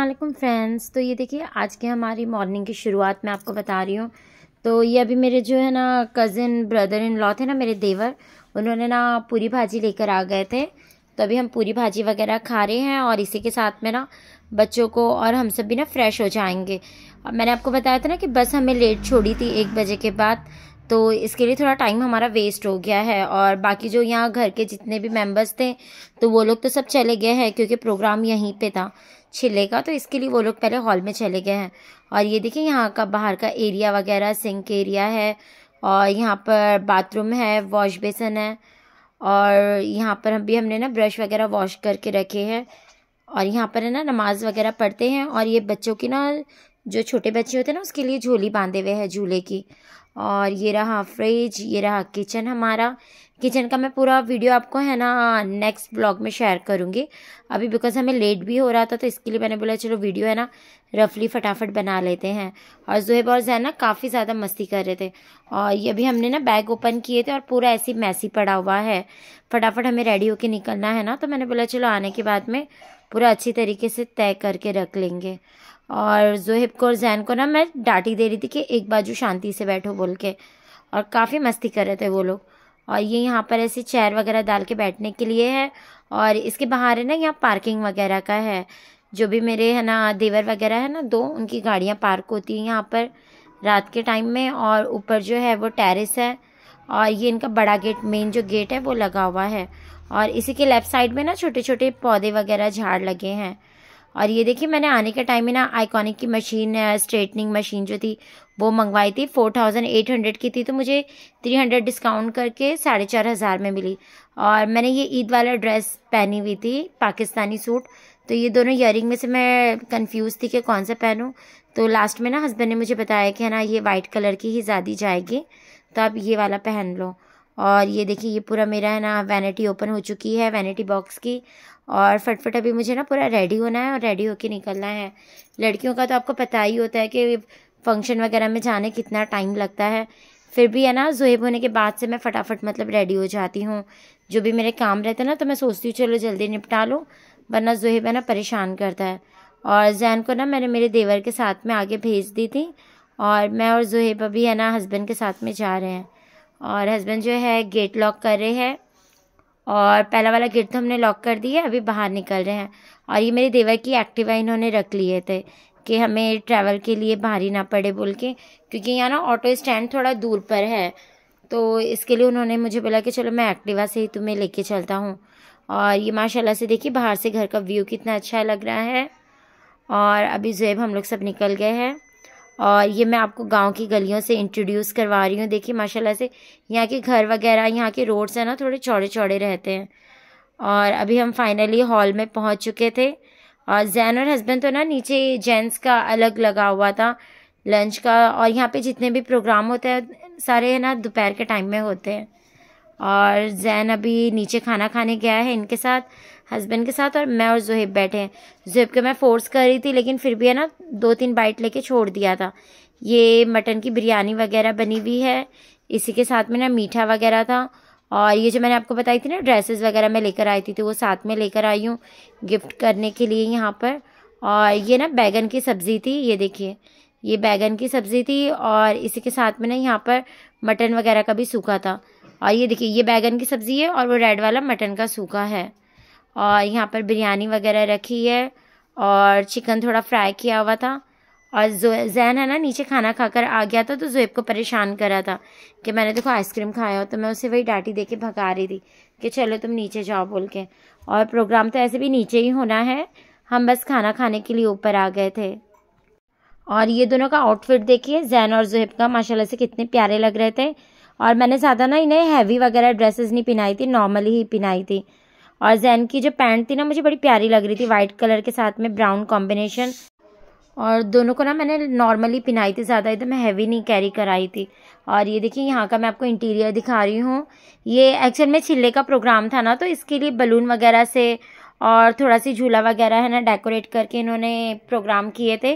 Aslam friends तो ये देखिए आज के हमारी मॉर्निंग की शुरुआत मैं आपको बता रही हूँ तो ये अभी मेरे जो है ना कज़न ब्रदर इन लॉ थे ना मेरे देवर उन्होंने ना पूरी भाजी लेकर आ गए थे तो अभी हम पूरी भाजी वगैरह खा रहे हैं और इसी के साथ में ना बच्चों को और हम सब भी ना फ्रेश हो जाएंगे और मैंने आपको बताया था ना कि बस हमें लेट छोड़ी थी एक बजे के बाद तो इसके लिए थोड़ा टाइम हमारा वेस्ट हो गया है और बाकी जो यहाँ घर के जितने भी मेंबर्स थे तो वो लोग तो सब चले गए हैं क्योंकि प्रोग्राम यहीं पे था छिलेगा तो इसके लिए वो लोग पहले हॉल में चले गए हैं और ये देखिए यहाँ का बाहर का एरिया वगैरह सिंक एरिया है और यहाँ पर बाथरूम है वॉश बेसन है और यहाँ पर हम भी हमने ना ब्रश वगैरह वॉश करके रखे हैं और यहाँ पर है ना नमाज़ वगैरह पढ़ते हैं और ये बच्चों की ना जो छोटे बच्चे होते हैं ना उसके लिए झोली बांधे हुए हैं झूले की और ये रहा फ्रिज ये रहा किचन हमारा किचन का मैं पूरा वीडियो आपको है ना नेक्स्ट ब्लॉग में शेयर करूँगी अभी बिकॉज हमें लेट भी हो रहा था तो इसके लिए मैंने बोला चलो वीडियो है ना रफली फटाफट बना लेते हैं और जोहेब और जैन ना काफ़ी ज़्यादा मस्ती कर रहे थे और ये भी हमने ना बैग ओपन किए थे और पूरा ऐसी मैसी पड़ा हुआ है फटाफट हमें रेडी होके निकलना है ना तो मैंने बोला चलो आने के बाद में पूरा अच्छी तरीके से तय करके रख लेंगे और जोहेब को और जैन को ना मैं डांटी दे रही थी कि एक बाजू शांति से बैठो बोल के और काफ़ी मस्ती कर रहे थे वो लोग और ये यहाँ पर ऐसे चेयर वगैरह डाल के बैठने के लिए है और इसके बाहर है ना यहाँ पार्किंग वगैरह का है जो भी मेरे है ना देवर वगैरह है ना दो उनकी गाड़ियाँ पार्क होती हैं यहाँ पर रात के टाइम में और ऊपर जो है वो टेरेस है और ये इनका बड़ा गेट मेन जो गेट है वो लगा हुआ है और इसी के लेफ्ट साइड में ना छोटे छोटे पौधे वगैरह झाड़ लगे हैं और ये देखिए मैंने आने के टाइम में ना आइकॉनिक की मशीन स्ट्रेटनिंग मशीन जो थी वो मंगवाई थी फोर थाउजेंड एट हंड्रेड की थी तो मुझे थ्री हंड्रेड डिस्काउंट करके साढ़े चार हज़ार में मिली और मैंने ये ईद वाला ड्रेस पहनी हुई थी पाकिस्तानी सूट तो ये दोनों ईयरिंग में से मैं कंफ्यूज थी कि कौन सा पहनूँ तो लास्ट में ना हस्बैंड ने मुझे बताया कि है ना ये वाइट कलर की ही ज़्यादा जाएगी तो आप ये वाला पहन लो और ये देखिए ये पूरा मेरा है ना वैनिटी ओपन हो चुकी है वैनिटी बॉक्स की और फटफट अभी मुझे ना पूरा रेडी होना है और रेडी होके निकलना है लड़कियों का तो आपको पता ही होता है कि फंक्शन वगैरह में जाने कितना टाइम लगता है फिर भी है ना जुहेब होने के बाद से मैं फटाफट मतलब रेडी हो जाती हूँ जो भी मेरे काम रहते हैं ना तो मैं सोचती हूँ चलो जल्दी निपटा लूँ वरना जुहेब है ना परेशान करता है और जैन को ना मैंने मेरे देवर के साथ में आगे भेज दी थी और मैं और जुहेब अभी है ना हस्बैंड के साथ में जा रहे हैं और हस्बैंड जो है गेट लॉक कर रहे हैं और पहला वाला गेट तो हमने लॉक कर दिया अभी बाहर निकल रहे हैं और ये मेरे देवर की एक्टिवा इन्होंने रख लिए थे कि हमें ट्रैवल के लिए बाहर ही ना पड़े बोल के क्योंकि यहाँ ना ऑटो स्टैंड थोड़ा दूर पर है तो इसके लिए उन्होंने मुझे बोला कि चलो मैं एक्टिवा से ही तुम्हें लेके चलता हूँ और ये माशाला से देखिए बाहर से घर का व्यू कितना अच्छा लग रहा है और अभी जेब हम लोग सब निकल गए हैं और ये मैं आपको गांव की गलियों से इंट्रोड्यूस करवा रही हूँ देखिए माशाल्लाह से यहाँ के घर वगैरह यहाँ के रोड्स हैं ना थोड़े चौड़े चौड़े रहते हैं और अभी हम फाइनली हॉल में पहुँच चुके थे और जैन और हस्बैंड तो ना नीचे जेंट्स का अलग लगा हुआ था लंच का और यहाँ पे जितने भी प्रोग्राम होते हैं सारे है ना दोपहर के टाइम में होते हैं और जैन अभी नीचे खाना खाने गया है इनके साथ हस्बैंड के साथ और मैं और जुहेब बैठे हैं जुहेब के मैं फोर्स कर रही थी लेकिन फिर भी है ना दो तीन बाइट लेके छोड़ दिया था ये मटन की बिरयानी वगैरह बनी हुई है इसी के साथ में ना मीठा वगैरह था और ये जो मैंने आपको बताई थी ना ड्रेसेस वगैरह मैं लेकर आई थी तो वो साथ में लेकर आई हूँ गिफ्ट करने के लिए यहाँ पर और ये ना बैगन की सब्ज़ी थी ये देखिए ये बैगन की सब्ज़ी थी और इसी के साथ में ना यहाँ पर मटन वगैरह का भी सूखा था और ये देखिए ये बैगन की सब्ज़ी है और वो रेड वाला मटन का सूखा है और यहाँ पर बिरयानी वगैरह रखी है और चिकन थोड़ा फ्राई किया हुआ था और जो जैन है ना नीचे खाना खाकर आ गया था तो जोएब को परेशान करा था कि मैंने देखो आइसक्रीम खाया हो तो मैं उसे वही डांटी देके के भगा रही थी कि चलो तुम नीचे जाओ बोल के और प्रोग्राम तो ऐसे भी नीचे ही होना है हम बस खाना खाने के लिए ऊपर आ गए थे और ये दोनों का आउटफिट देखिए जैन और जोहेब का माशाला से कितने प्यारे लग रहे थे और मैंने ज़्यादा ना इन्हें हैवी वगैरह ड्रेसेस नहीं पहनाई थी नॉर्मली ही पहनाई थी और जैन की जो पैंट थी ना मुझे बड़ी प्यारी लग रही थी वाइट कलर के साथ में ब्राउन कॉम्बिनेशन और दोनों को ना मैंने नॉर्मली पहनाई थी ज़्यादा एकदम हैवी नहीं कैरी कराई थी और ये देखिए यहाँ का मैं आपको इंटीरियर दिखा रही हूँ ये एक्चुअल में छिल्ले का प्रोग्राम था ना तो इसके लिए बलून वगैरह से और थोड़ा सी झूला वगैरह है ना डेकोरेट करके इन्होंने प्रोग्राम किए थे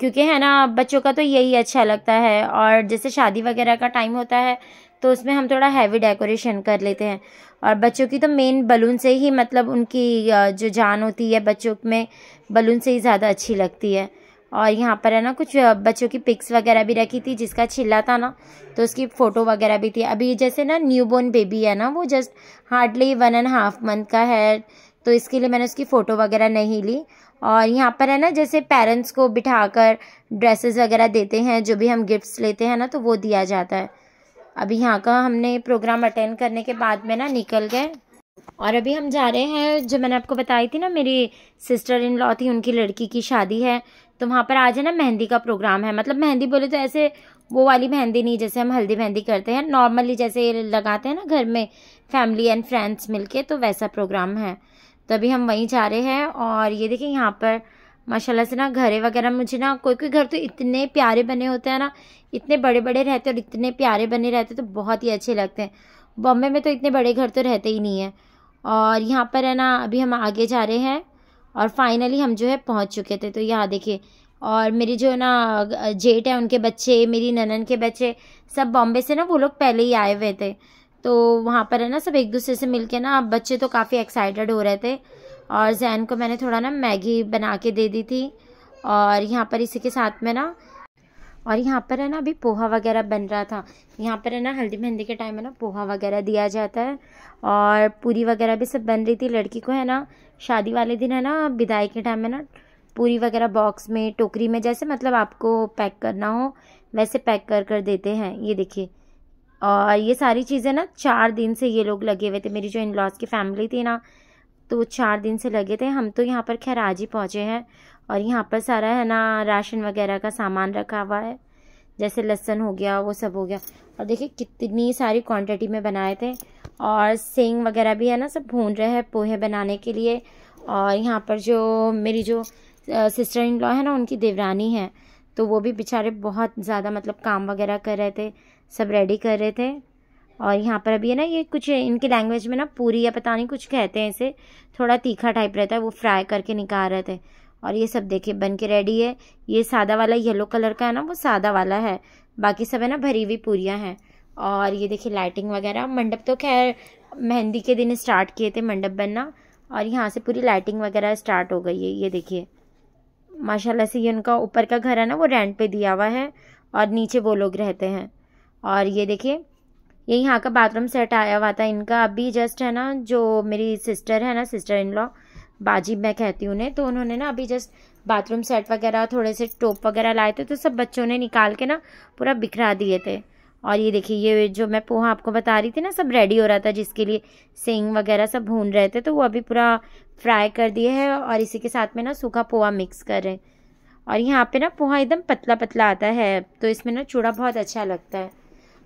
क्योंकि है ना बच्चों का तो यही अच्छा लगता है और जैसे शादी वगैरह का टाइम होता है तो उसमें हम थोड़ा हैवी डेकोरेशन कर लेते हैं और बच्चों की तो मेन बलून से ही मतलब उनकी जो जान होती है बच्चों में बलून से ही ज़्यादा अच्छी लगती है और यहाँ पर है ना कुछ बच्चों की पिक्स वगैरह भी रखी थी जिसका छिल्ला था ना तो उसकी फ़ोटो वगैरह भी थी अभी जैसे ना न्यू बेबी है ना वो just hardly one and half month का है तो इसके लिए मैंने उसकी फ़ोटो वगैरह नहीं ली और यहाँ पर है ना जैसे पेरेंट्स को बिठाकर ड्रेसेस वगैरह देते हैं जो भी हम गिफ्ट्स लेते हैं ना तो वो दिया जाता है अभी यहाँ का हमने प्रोग्राम अटेंड करने के बाद में ना निकल गए और अभी हम जा रहे हैं जो मैंने आपको बताई थी ना मेरी सिस्टर इन लॉ थी उनकी लड़की की शादी है तो वहाँ पर आज है ना मेहंदी का प्रोग्राम है मतलब मेहंदी बोले तो ऐसे वो वाली मेहंदी नहीं जैसे हम हल्दी मेहंदी करते हैं नॉर्मली जैसे लगाते हैं ना घर में फैमिली एंड फ्रेंड्स मिलके तो वैसा प्रोग्राम है तो अभी हम वहीं जा रहे हैं और ये देखिए यहाँ पर माशाल्लाह से ना घरे वगैरह मुझे ना कोई कोई घर तो इतने प्यारे बने होते हैं ना इतने बड़े बड़े रहते और इतने प्यारे बने रहते तो बहुत ही अच्छे लगते हैं बॉम्बे में तो इतने बड़े घर तो रहते ही नहीं हैं और यहाँ पर है ना अभी हम आगे जा रहे हैं और फाइनली हम जो है पहुँच चुके थे तो यहाँ देखिए और मेरी जो ना जेठ है उनके बच्चे मेरी ननन के बच्चे सब बॉम्बे से ना वो लोग पहले ही आए हुए थे तो वहाँ पर है ना सब एक दूसरे से मिलके ना बच्चे तो काफ़ी एक्साइटेड हो रहे थे और जैन को मैंने थोड़ा ना मैगी बना के दे दी थी और यहाँ पर इसी के साथ में ना और यहाँ पर है ना अभी पोहा वगैरह बन रहा था यहाँ पर है ना हल्दी मेहंदी के टाइम है ना पोहा वगैरह दिया जाता है और पूरी वगैरह भी सब बन रही थी लड़की को है ना शादी वाले दिन है ना विदाई के टाइम है ना पूरी वगैरह बॉक्स में टोकरी में जैसे मतलब आपको पैक करना हो वैसे पैक कर कर देते हैं ये देखिए और ये सारी चीज़ें ना चार दिन से ये लोग लगे हुए थे मेरी जो इन लॉज की फैमिली थी ना तो वो चार दिन से लगे थे हम तो यहाँ पर खैर आज ही पहुँचे हैं और यहाँ पर सारा है ना राशन वगैरह का सामान रखा हुआ है जैसे लहसन हो गया वो सब हो गया और देखिए कितनी सारी क्वांटिटी में बनाए थे और सेंग वगैरह भी है ना सब भून रहे हैं पोहे बनाने के लिए और यहाँ पर जो मेरी जो सिस्टर इन लॉ है ना उनकी देवरानी है तो वो भी बेचारे बहुत ज़्यादा मतलब काम वगैरह कर रहे थे सब रेडी कर रहे थे और यहाँ पर अभी है ना ये कुछ इनके लैंग्वेज में ना पूरी या पता नहीं कुछ कहते हैं इसे थोड़ा तीखा टाइप रहता है वो फ्राई करके निकाल रहे थे और ये सब देखिए बन के रेडी है ये सादा वाला येलो कलर का है ना वो सादा वाला है बाकी सब है ना भरी हुई पूरियाँ हैं और ये देखिए लाइटिंग वगैरह मंडप तो खैर मेहंदी के दिन स्टार्ट किए थे मंडप बनना और यहाँ से पूरी लाइटिंग वगैरह स्टार्ट हो गई है ये देखिए माशाल्लाह से ये उनका ऊपर का घर है ना वो रेंट पे दिया हुआ है और नीचे वो लोग रहते हैं और ये देखिए ये यहाँ का बाथरूम सेट आया हुआ था इनका अभी जस्ट है ना जो मेरी सिस्टर है ना सिस्टर इन लॉ बाजी मैं कहती हूँ उन्हें तो उन्होंने ना अभी जस्ट बाथरूम सेट वगैरह थोड़े से टोप वगैरह लाए थे तो सब बच्चों ने निकाल के ना पूरा बिखरा दिए थे और ये देखिए ये जो मैं पोहा आपको बता रही थी ना सब रेडी हो रहा था जिसके लिए सेंग वगैरह सब भून रहे थे तो वो अभी पूरा फ्राई कर दिए है और इसी के साथ में ना सूखा पोहा मिक्स कर रहे हैं और यहाँ पे ना पोहा एकदम पतला पतला आता है तो इसमें ना चूड़ा बहुत अच्छा लगता है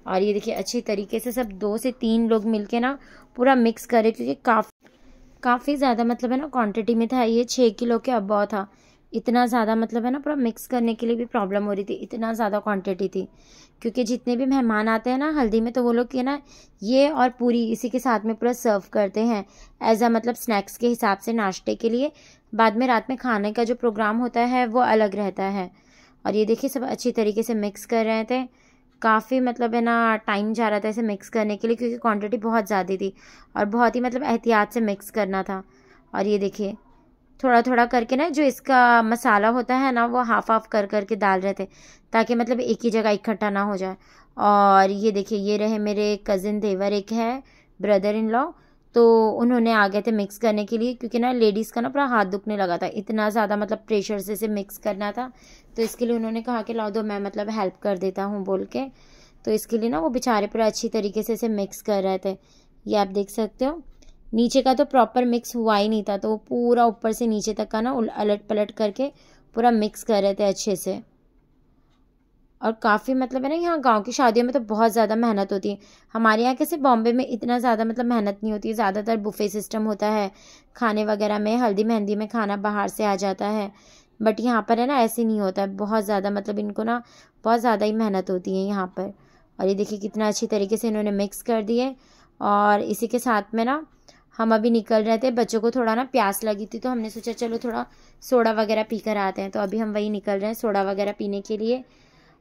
और ये देखिए अच्छी तरीके से सब दो से तीन लोग मिलके ना पूरा मिक्स करें क्योंकि काफ़ी काफ़ी ज़्यादा मतलब है ना क्वांटिटी में था ये छः किलो के अब था इतना ज़्यादा मतलब है ना पूरा मिक्स करने के लिए भी प्रॉब्लम हो रही थी इतना ज़्यादा क्वांटिटी थी क्योंकि जितने भी मेहमान आते हैं ना हल्दी में तो वो लोग ये ना ये और पूरी इसी के साथ में पूरा सर्व करते हैं एज अ मतलब स्नैक्स के हिसाब से नाश्ते के लिए बाद में रात में खाने का जो प्रोग्राम होता है वो अलग रहता है और ये देखिए सब अच्छी तरीके से मिक्स कर रहे थे काफ़ी मतलब है ना टाइम जा रहा था इसे मिक्स करने के लिए क्योंकि क्वांटिटी बहुत ज़्यादा थी और बहुत ही मतलब एहतियात से मिक्स करना था और ये देखिए थोड़ा थोड़ा करके ना जो इसका मसाला होता है ना वो हाफ हाफ कर कर के डाल रहे थे ताकि मतलब एक ही जगह इकट्ठा ना हो जाए और ये देखिए ये रहे मेरे कज़िन देवर एक है ब्रदर इन लॉ तो उन्होंने आ गए थे मिक्स करने के लिए क्योंकि ना लेडीज़ का ना पूरा हाथ दुखने लगा था इतना ज़्यादा मतलब प्रेशर से इसे मिक्स करना था तो इसके लिए उन्होंने कहा कि लाओ दो मैं मतलब हेल्प कर देता हूँ बोल के तो इसके लिए ना वो बेचारे पूरा अच्छी तरीके से इसे मिक्स कर रहे थे ये आप देख सकते हो नीचे का तो प्रॉपर मिक्स हुआ ही नहीं था तो वो पूरा ऊपर से नीचे तक का ना अलट पलट करके पूरा मिक्स कर रहे थे अच्छे से और काफ़ी मतलब है ना यहाँ गांव की शादियों में तो बहुत ज़्यादा मेहनत होती है हमारे यहाँ कैसे बॉम्बे में इतना ज़्यादा मतलब मेहनत नहीं होती ज़्यादातर बुफे सिस्टम होता है खाने वगैरह में हल्दी मेहंदी में खाना बाहर से आ जाता है बट यहाँ पर है ना ऐसे नहीं होता बहुत ज़्यादा मतलब इनको ना बहुत ज़्यादा ही मेहनत होती है यहाँ पर और ये देखिए कितना अच्छी तरीके से इन्होंने मिक्स कर दिए और इसी के साथ में ना हम अभी निकल रहे थे बच्चों को थोड़ा ना प्यास लगी थी तो हमने सोचा चलो थोड़ा सोडा वगैरह पी कर आते हैं तो अभी हम वही निकल रहे हैं सोडा वगैरह पीने के लिए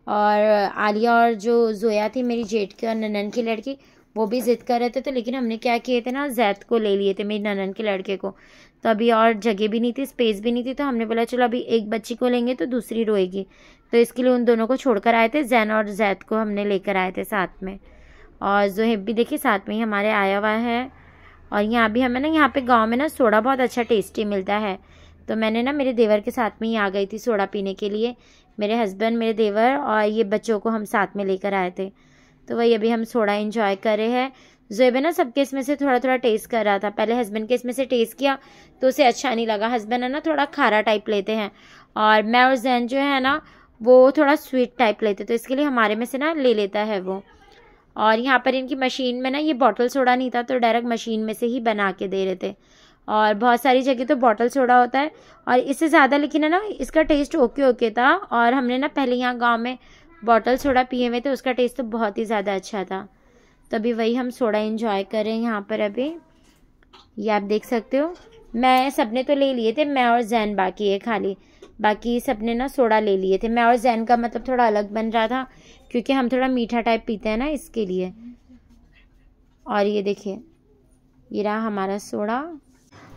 और आलिया और जो जोया थी मेरी जेठ की और ननन की लड़की वो भी ज़िद कर रहे थे तो लेकिन हमने क्या किए थे ना जैद को ले लिए थे मेरी ननन के लड़के को तो अभी और जगह भी नहीं थी स्पेस भी नहीं थी तो हमने बोला चलो अभी एक बच्ची को लेंगे तो दूसरी रोएगी तो इसके लिए उन दोनों को छोड़कर आए थे जैन और जैद को हमने लेकर आए थे साथ में और जोहेब भी देखिए साथ में ही हमारे आया हुआ है और यहाँ भी हमें ना यहाँ पे गांव में ना सोडा बहुत अच्छा टेस्टी मिलता है तो मैंने ना मेरे देवर के साथ में ही आ गई थी सोडा पीने के लिए मेरे हस्बैंड मेरे देवर और ये बच्चों को हम साथ में लेकर आए थे तो वही अभी हम थोड़ा इन्जॉय कर रहे हैं जोएब ना सबके इसमें से थोड़ा थोड़ा टेस्ट कर रहा था पहले हस्बैंड के इसमें से टेस्ट किया तो उसे अच्छा नहीं लगा हस्बैंड है ना थोड़ा खारा टाइप लेते हैं और मैं और जैन जो है ना वो थोड़ा स्वीट टाइप लेते तो इसके लिए हमारे में से ना ले लेता है वो और यहाँ पर इनकी मशीन में ना ये बॉटल सोडा नहीं था तो डायरेक्ट मशीन में से ही बना के दे रहे थे और बहुत सारी जगह तो बॉटल सोडा होता है और इससे ज़्यादा लेकिन है ना इसका टेस्ट ओके ओके था और हमने ना पहले यहाँ गांव में बॉटल सोडा पिए हुए थे उसका टेस्ट तो बहुत ही ज़्यादा अच्छा था तो अभी वही हम सोडा इन्जॉय करें यहाँ पर अभी ये आप देख सकते हो मैं सबने तो ले लिए थे मैं और जैन बाकी है खाली बाकी सबने ना सोडा ले लिए थे मैं और जैन का मतलब थोड़ा अलग बन रहा था क्योंकि हम थोड़ा मीठा टाइप पीते हैं ना इसके लिए और ये देखिए ये रहा हमारा सोडा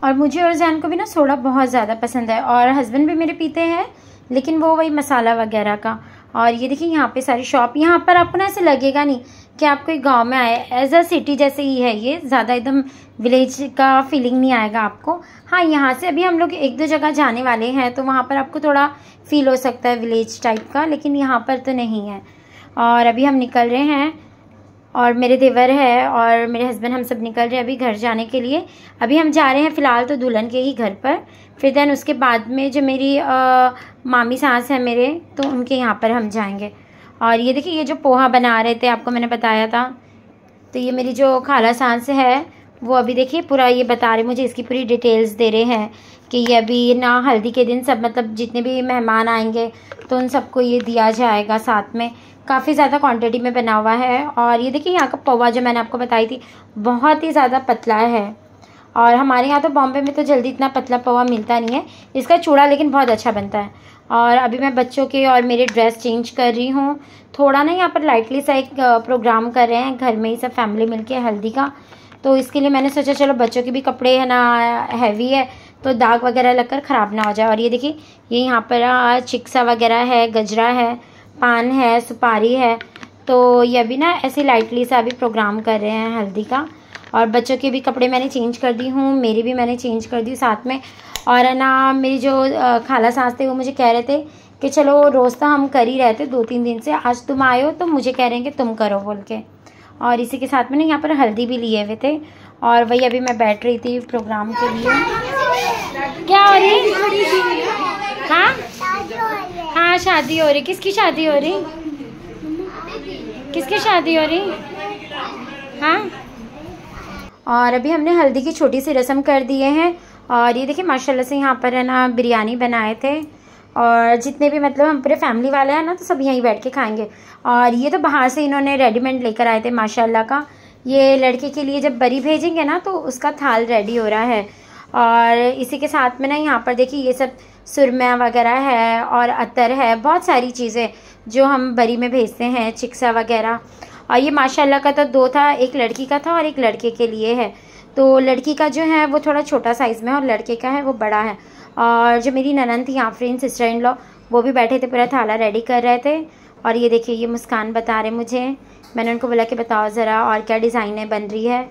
और मुझे और जैन को भी ना सोडा बहुत ज़्यादा पसंद है और हस्बैंड भी मेरे पीते हैं लेकिन वो वही मसाला वगैरह का और ये देखिए यहाँ पे सारी शॉप यहाँ पर आपको ना ऐसे लगेगा नहीं कि आप कोई गांव में आए एज अ सिटी जैसे ही है ये ज़्यादा एकदम विलेज का फीलिंग नहीं आएगा आपको हाँ यहाँ से अभी हम लोग एक दो जगह जाने वाले हैं तो वहाँ पर आपको थोड़ा फील हो सकता है विलेज टाइप का लेकिन यहाँ पर तो नहीं है और अभी हम निकल रहे हैं और मेरे देवर है और मेरे हस्बैंड हम सब निकल रहे हैं अभी घर जाने के लिए अभी हम जा रहे हैं फ़िलहाल तो दुल्हन के ही घर पर फिर देन उसके बाद में जो मेरी आ, मामी सास है मेरे तो उनके यहाँ पर हम जाएंगे और ये देखिए ये जो पोहा बना रहे थे आपको मैंने बताया था तो ये मेरी जो खाला सास है वो अभी देखिए पूरा ये बता रहे मुझे इसकी पूरी डिटेल्स दे रहे हैं कि ये अभी ना हल्दी के दिन सब मतलब जितने भी मेहमान आएंगे तो उन सबको ये दिया जाएगा साथ में काफ़ी ज़्यादा क्वांटिटी में बना हुआ है और ये देखिए यहाँ का पौवा जो मैंने आपको बताई थी बहुत ही ज़्यादा पतला है और हमारे यहाँ तो बॉम्बे में तो जल्दी इतना पतला पौवा मिलता नहीं है इसका चूड़ा लेकिन बहुत अच्छा बनता है और अभी मैं बच्चों के और मेरे ड्रेस चेंज कर रही हूँ थोड़ा ना यहाँ पर लाइटली सा एक प्रोग्राम कर रहे हैं घर में ही सब फैमिली मिल हल्दी का तो इसके लिए मैंने सोचा चलो बच्चों के भी कपड़े है ना हैवी है तो दाग वगैरह लगकर ख़राब ना हो जाए और ये देखिए ये यहाँ पर चिक्सा वगैरह है गजरा है पान है सुपारी है तो ये अभी ना ऐसे लाइटली सा अभी प्रोग्राम कर रहे हैं हल्दी का और बच्चों के भी कपड़े मैंने चेंज कर दी हूँ मेरी भी मैंने चेंज कर दी साथ में और है ना मेरी जो खाला सास थे वो मुझे कह रहे थे कि चलो रोज़ तो हम कर ही रहे थे दो तीन दिन से आज तुम आए हो तो मुझे कह रहे हैं कि तुम करो बोल के और इसी के साथ मैंने यहाँ पर हल्दी भी लिए हुए थे और वही अभी मैं बैठ रही थी प्रोग्राम के लिए क्या हो रही हाँ हाँ शादी हो रही किसकी शादी हो रही किसकी शादी हो रही हाँ और अभी हमने हल्दी की छोटी सी रस्म कर दिए हैं और ये देखिए माशाल्लाह से यहाँ पर है ना बिरयानी बनाए थे और जितने भी मतलब हम पूरे फैमिली वाले हैं ना तो सब यहीं बैठ के खाएंगे और ये तो बाहर से इन्होंने रेडीमेड लेकर आए थे माशाल्लाह का ये लड़के के लिए जब बरी भेजेंगे ना तो उसका थाल रेडी हो रहा है और इसी के साथ में ना यहाँ पर देखिए ये सब सुरमा वगैरह है और अतर है बहुत सारी चीज़ें जो हम बरी में भेजते हैं चिक्सा वगैरह और ये माशाल्लाह का तो दो था एक लड़की का था और एक लड़के के लिए है तो लड़की का जो है वो थोड़ा छोटा साइज़ में है और लड़के का है वो बड़ा है और जो मेरी ननन थी आफरीन सिस्टर इन लॉ वो भी बैठे थे पूरा थाला रेडी कर रहे थे और ये देखिए ये मुस्कान बता रहे मुझे मैंने उनको बोला कि बताओ ज़रा और क्या डिज़ाइनें बन रही है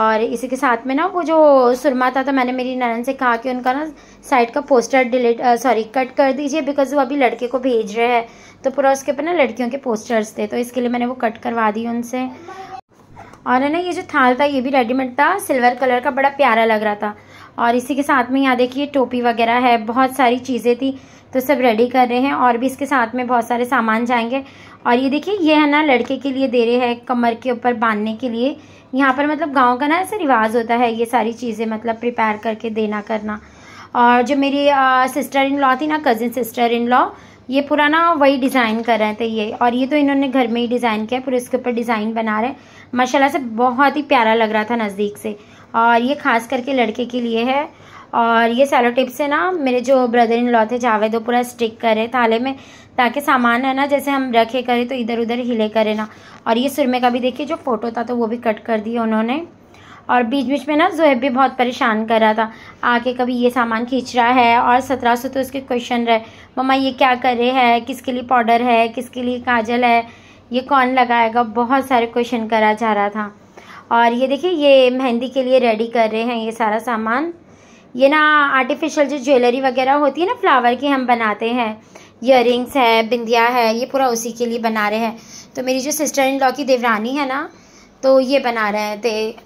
और इसी के साथ में ना वो जो सुरमा था तो मैंने मेरी ननन से कहा कि उनका ना साइड का पोस्टर डिलीट सॉरी कट कर दीजिए बिकॉज वो अभी लड़के को भेज रहे हैं तो पूरा उसके ऊपर ना लड़कियों के पोस्टर्स थे तो इसके लिए मैंने वो कट करवा दी उनसे और है ना ये जो थाल था ये भी रेडीमेड था सिल्वर कलर का बड़ा प्यारा लग रहा था और इसी के साथ में यहाँ देखिए टोपी वगैरह है बहुत सारी चीज़ें थी तो सब रेडी कर रहे हैं और भी इसके साथ में बहुत सारे सामान जाएंगे और ये देखिए ये है ना लड़के के लिए दे रहे हैं कमर के ऊपर बांधने के लिए यहाँ पर मतलब गांव का ना ऐसा रिवाज होता है ये सारी चीज़ें मतलब प्रिपेयर करके देना करना और जो मेरी सिस्टर इन लॉ थी ना कज़िन सिस्टर इन लॉ ये पूरा ना वही डिज़ाइन कर रहे थे ये और ये तो इन्होंने घर में ही डिज़ाइन किया पूरे इसके ऊपर डिज़ाइन बना रहे माशाल्लाह से बहुत ही प्यारा लग रहा था नज़दीक से और ये ख़ास करके लड़के के लिए है और ये सैलो टिप से ना मेरे जो ब्रदर इन लॉ थे जावेद वो पूरा स्टिक करे थाले में ताकि सामान है ना जैसे हम रखे करें तो इधर उधर हिले करें ना और ये सुरमे का भी देखिए जो फ़ोटो था तो वो भी कट कर दिया उन्होंने और बीच बीच में ना जोहेब भी बहुत परेशान कर रहा था आके कभी ये सामान खींच रहा है और सत्रह सौ तो उसके क्वेश्चन रहे मम्मा ये क्या कर रहे हैं किसके लिए पाउडर है किसके लिए काजल है ये कौन लगाएगा बहुत सारे क्वेश्चन करा जा रहा था और ये देखिए ये मेहंदी के लिए रेडी कर रहे हैं ये सारा सामान ये ना आर्टिफिशियल जो ज्वेलरी वगैरह होती है ना फ्लावर की हम बनाते हैं इयर है बिंदिया है ये पूरा उसी के लिए बना रहे हैं तो मेरी जो सिस्टर इन लॉ की देवरानी है ना तो ये बना रहे हैं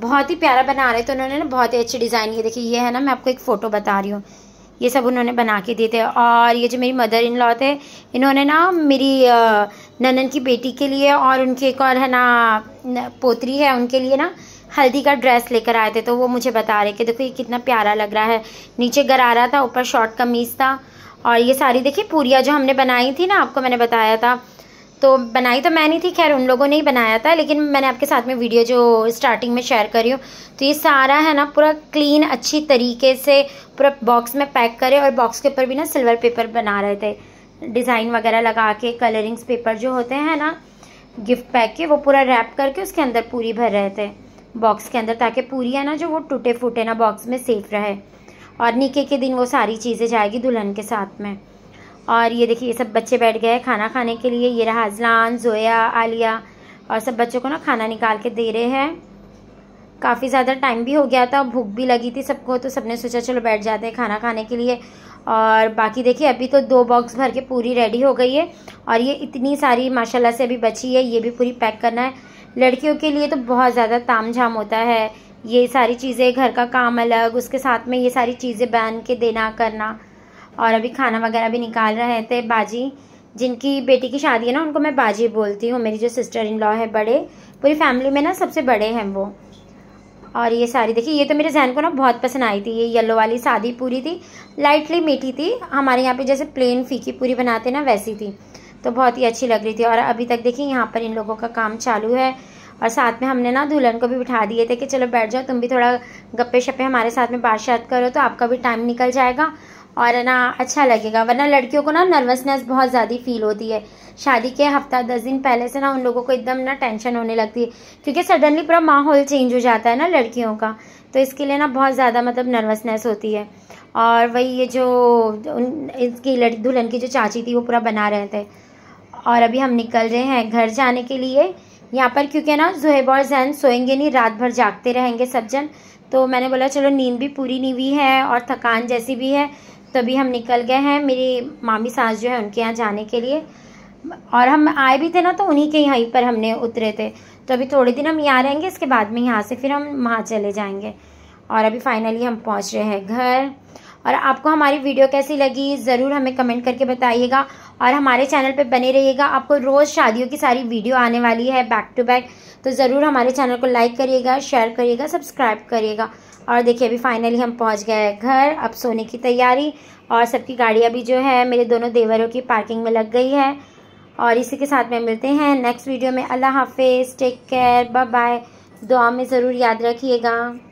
बहुत ही प्यारा बना रहे थे तो उन्होंने ना बहुत ही अच्छे डिज़ाइन ये देखिए ये है ना मैं आपको एक फ़ोटो बता रही हूँ ये सब उन्होंने बना के दिए थे और ये जो मेरी मदर इन लॉ थे इन्होंने ना मेरी ननन की बेटी के लिए और उनकी एक और है ना पोत्री है उनके लिए ना हल्दी का ड्रेस लेकर आए थे तो वो मुझे बता रहे कि देखो ये कितना प्यारा लग रहा है नीचे गरारा था ऊपर शॉर्ट कमीज़ था और ये सारी देखिए पूरिया जो हमने बनाई थी ना आपको मैंने बताया था तो बनाई तो मैं नहीं थी खैर उन लोगों ने ही बनाया था लेकिन मैंने आपके साथ में वीडियो जो स्टार्टिंग में शेयर करी हूँ तो ये सारा है ना पूरा क्लीन अच्छी तरीके से पूरा बॉक्स में पैक करे और बॉक्स के ऊपर भी ना सिल्वर पेपर बना रहे थे डिज़ाइन वगैरह लगा के कलरिंग्स पेपर जो होते हैं ना गिफ्ट पैक के वो पूरा रैप करके उसके अंदर पूरी भर रहे थे बॉक्स के अंदर ताकि पूरी है ना जो वो टूटे फूटे ना बॉक्स में सेफ रहे और नीके के दिन वो सारी चीज़ें जाएगी दुल्हन के साथ में और ये देखिए ये सब बच्चे बैठ गए खाना खाने के लिए ये रहा अजलान जोया आलिया और सब बच्चों को ना खाना निकाल के दे रहे हैं काफ़ी ज़्यादा टाइम भी हो गया था भूख भी लगी थी सबको तो सबने सोचा चलो बैठ जाते हैं खाना खाने के लिए और बाकी देखिए अभी तो दो बॉक्स भर के पूरी रेडी हो गई है और ये इतनी सारी माशाल्लाह से अभी बची है ये भी पूरी पैक करना है लड़कियों के लिए तो बहुत ज़्यादा ताम झाम होता है ये सारी चीज़ें घर का काम अलग उसके साथ में ये सारी चीज़ें बहन के देना करना और अभी खाना वगैरह भी निकाल रहे थे बाजी जिनकी बेटी की शादी है ना उनको मैं बाजी बोलती हूँ मेरी जो सिस्टर इन लॉ है बड़े पूरी फैमिली में ना सबसे बड़े हैं वो और ये सारी देखिए ये तो मेरे जहन को ना बहुत पसंद आई थी ये येलो वाली सादी पूरी थी लाइटली मीठी थी हमारे यहाँ पे जैसे प्लेन फीकी पूरी बनाते ना वैसी थी तो बहुत ही अच्छी लग रही थी और अभी तक देखिए यहाँ पर इन लोगों का काम चालू है और साथ में हमने ना दुल्हन को भी बिठा दिए थे कि चलो बैठ जाओ तुम भी थोड़ा गप्पे शप्पे हमारे साथ में बात करो तो आपका भी टाइम निकल जाएगा और ना अच्छा लगेगा वरना लड़कियों को ना नर्वसनेस बहुत ज़्यादा फील होती है शादी के हफ्ता दस दिन पहले से ना उन लोगों को एकदम ना टेंशन होने लगती है क्योंकि सडनली पूरा माहौल चेंज हो जाता है ना लड़कियों का तो इसके लिए ना बहुत ज़्यादा मतलब नर्वसनेस होती है और वही ये जो उन इसकी लड़की दुल्हन की जो चाची थी वो पूरा बना रहे थे और अभी हम निकल रहे हैं घर जाने के लिए यहाँ पर क्योंकि ना जोहेब और जैन सोएंगे नहीं रात भर जागते रहेंगे सब जन तो मैंने बोला चलो नींद भी पूरी नहीं हुई है और थकान जैसी भी है तभी हम निकल गए हैं मेरी मामी सास जो है उनके यहाँ जाने के लिए और हम आए भी थे ना तो उन्हीं के यहीं पर हमने उतरे थे तो अभी थोड़े दिन हम यहाँ रहेंगे इसके बाद में यहाँ से फिर हम वहाँ चले जाएंगे और अभी फाइनली हम पहुँच रहे हैं घर और आपको हमारी वीडियो कैसी लगी ज़रूर हमें कमेंट करके बताइएगा और हमारे चैनल पे बने रहिएगा आपको रोज़ शादियों की सारी वीडियो आने वाली है बैक टू बैक तो ज़रूर हमारे चैनल को लाइक करिएगा शेयर करिएगा सब्सक्राइब करिएगा और देखिए अभी फाइनली हम पहुंच गए घर अब सोने की तैयारी और सबकी गाड़ी अभी जो है मेरे दोनों देवरों की पार्किंग में लग गई है और इसी के साथ में मिलते हैं नेक्स्ट वीडियो में अल्लाह हाफिज़ टेक केयर बाय बाय दुआ में ज़रूर याद रखिएगा